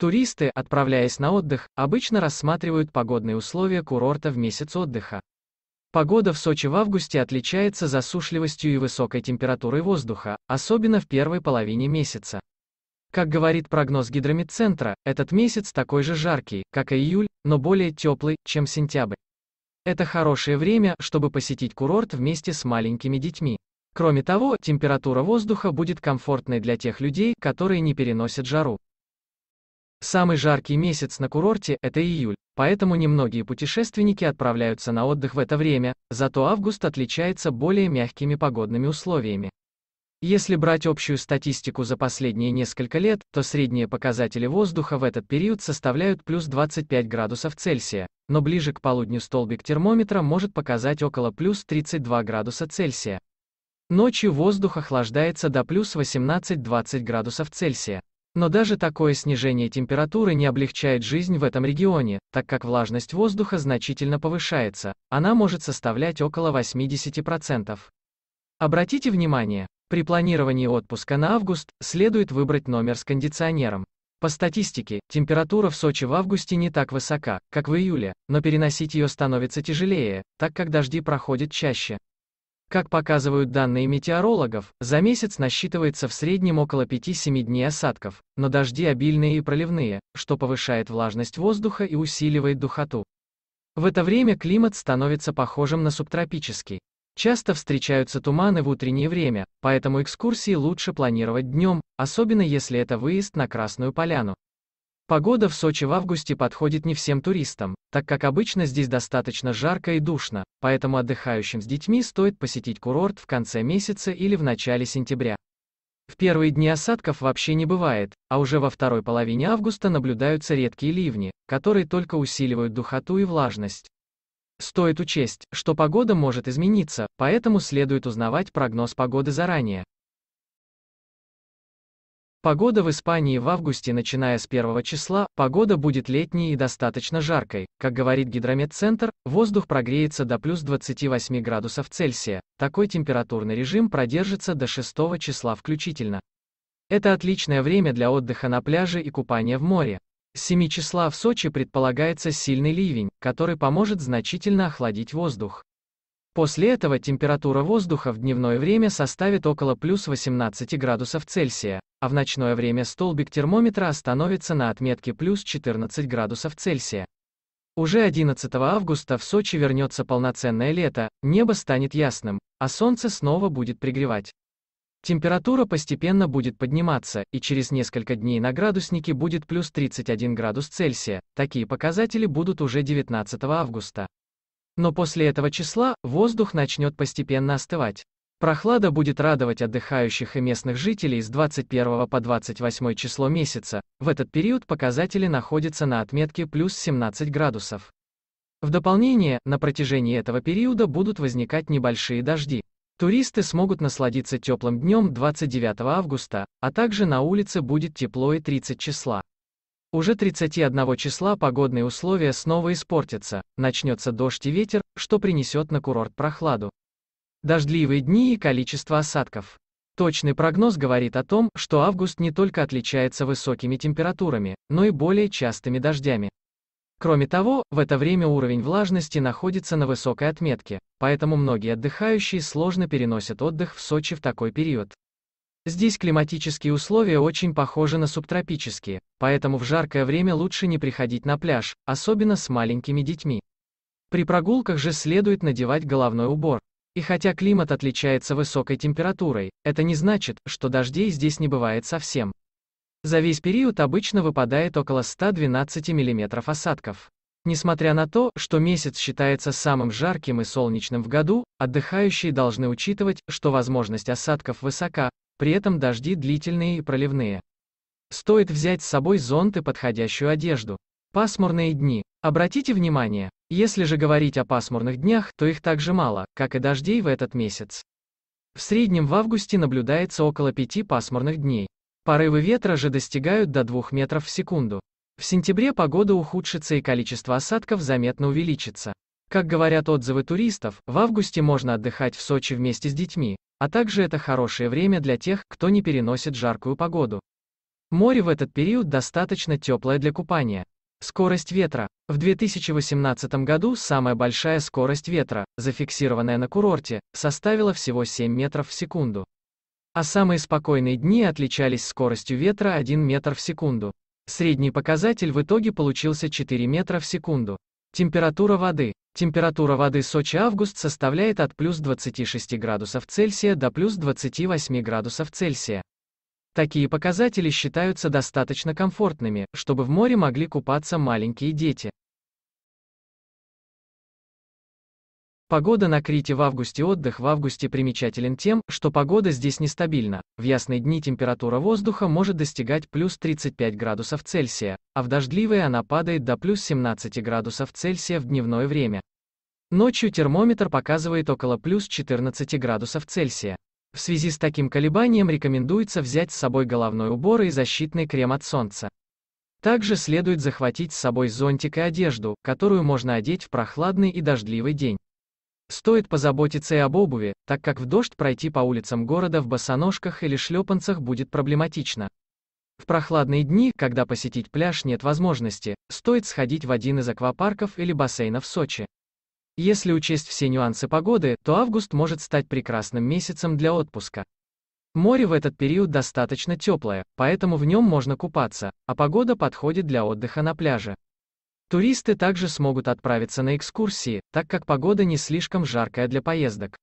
Туристы, отправляясь на отдых, обычно рассматривают погодные условия курорта в месяц отдыха. Погода в Сочи в августе отличается засушливостью и высокой температурой воздуха, особенно в первой половине месяца. Как говорит прогноз гидромедцентра, этот месяц такой же жаркий, как и июль, но более теплый, чем сентябрь. Это хорошее время, чтобы посетить курорт вместе с маленькими детьми. Кроме того, температура воздуха будет комфортной для тех людей, которые не переносят жару. Самый жаркий месяц на курорте – это июль, поэтому немногие путешественники отправляются на отдых в это время, зато август отличается более мягкими погодными условиями. Если брать общую статистику за последние несколько лет, то средние показатели воздуха в этот период составляют плюс 25 градусов Цельсия, но ближе к полудню столбик термометра может показать около плюс 32 градуса Цельсия. Ночью воздух охлаждается до плюс 18-20 градусов Цельсия. Но даже такое снижение температуры не облегчает жизнь в этом регионе, так как влажность воздуха значительно повышается, она может составлять около 80%. Обратите внимание, при планировании отпуска на август следует выбрать номер с кондиционером. По статистике, температура в Сочи в августе не так высока, как в июле, но переносить ее становится тяжелее, так как дожди проходят чаще. Как показывают данные метеорологов, за месяц насчитывается в среднем около 5-7 дней осадков, но дожди обильные и проливные, что повышает влажность воздуха и усиливает духоту. В это время климат становится похожим на субтропический. Часто встречаются туманы в утреннее время, поэтому экскурсии лучше планировать днем, особенно если это выезд на Красную Поляну. Погода в Сочи в августе подходит не всем туристам, так как обычно здесь достаточно жарко и душно, поэтому отдыхающим с детьми стоит посетить курорт в конце месяца или в начале сентября. В первые дни осадков вообще не бывает, а уже во второй половине августа наблюдаются редкие ливни, которые только усиливают духоту и влажность. Стоит учесть, что погода может измениться, поэтому следует узнавать прогноз погоды заранее. Погода в Испании в августе, начиная с 1 числа, погода будет летней и достаточно жаркой. Как говорит гидрометцентр, воздух прогреется до плюс 28 градусов Цельсия. Такой температурный режим продержится до 6 числа включительно. Это отличное время для отдыха на пляже и купания в море. С 7 числа в Сочи предполагается сильный ливень, который поможет значительно охладить воздух. После этого температура воздуха в дневное время составит около плюс 18 градусов Цельсия, а в ночное время столбик термометра остановится на отметке плюс 14 градусов Цельсия. Уже 11 августа в Сочи вернется полноценное лето, небо станет ясным, а солнце снова будет пригревать. Температура постепенно будет подниматься, и через несколько дней на градуснике будет плюс 31 градус Цельсия, такие показатели будут уже 19 августа. Но после этого числа воздух начнет постепенно остывать. Прохлада будет радовать отдыхающих и местных жителей с 21 по 28 число месяца. В этот период показатели находятся на отметке плюс 17 градусов. В дополнение, на протяжении этого периода будут возникать небольшие дожди. Туристы смогут насладиться теплым днем 29 августа, а также на улице будет тепло и 30 числа. Уже 31 числа погодные условия снова испортятся, начнется дождь и ветер, что принесет на курорт прохладу. Дождливые дни и количество осадков. Точный прогноз говорит о том, что август не только отличается высокими температурами, но и более частыми дождями. Кроме того, в это время уровень влажности находится на высокой отметке, поэтому многие отдыхающие сложно переносят отдых в Сочи в такой период. Здесь климатические условия очень похожи на субтропические, поэтому в жаркое время лучше не приходить на пляж, особенно с маленькими детьми. При прогулках же следует надевать головной убор, и хотя климат отличается высокой температурой, это не значит, что дождей здесь не бывает совсем. За весь период обычно выпадает около 112 мм осадков. Несмотря на то, что месяц считается самым жарким и солнечным в году, отдыхающие должны учитывать, что возможность осадков высока, при этом дожди длительные и проливные. Стоит взять с собой зонт и подходящую одежду. Пасмурные дни. Обратите внимание, если же говорить о пасмурных днях, то их так же мало, как и дождей в этот месяц. В среднем в августе наблюдается около пяти пасмурных дней. Порывы ветра же достигают до 2 метров в секунду. В сентябре погода ухудшится и количество осадков заметно увеличится. Как говорят отзывы туристов, в августе можно отдыхать в Сочи вместе с детьми, а также это хорошее время для тех, кто не переносит жаркую погоду. Море в этот период достаточно теплое для купания. Скорость ветра. В 2018 году самая большая скорость ветра, зафиксированная на курорте, составила всего 7 метров в секунду. А самые спокойные дни отличались скоростью ветра 1 метр в секунду. Средний показатель в итоге получился 4 метра в секунду. Температура воды. Температура воды Сочи-Август составляет от плюс 26 градусов Цельсия до плюс 28 градусов Цельсия. Такие показатели считаются достаточно комфортными, чтобы в море могли купаться маленькие дети. Погода на Крите в августе Отдых в августе примечателен тем, что погода здесь нестабильна. В ясные дни температура воздуха может достигать плюс 35 градусов Цельсия, а в дождливые она падает до плюс 17 градусов Цельсия в дневное время. Ночью термометр показывает около плюс 14 градусов Цельсия. В связи с таким колебанием рекомендуется взять с собой головной убор и защитный крем от солнца. Также следует захватить с собой зонтик и одежду, которую можно одеть в прохладный и дождливый день. Стоит позаботиться и об обуви, так как в дождь пройти по улицам города в босоножках или шлепанцах будет проблематично. В прохладные дни, когда посетить пляж нет возможности, стоит сходить в один из аквапарков или бассейнов Сочи. Если учесть все нюансы погоды, то август может стать прекрасным месяцем для отпуска. Море в этот период достаточно теплое, поэтому в нем можно купаться, а погода подходит для отдыха на пляже. Туристы также смогут отправиться на экскурсии, так как погода не слишком жаркая для поездок.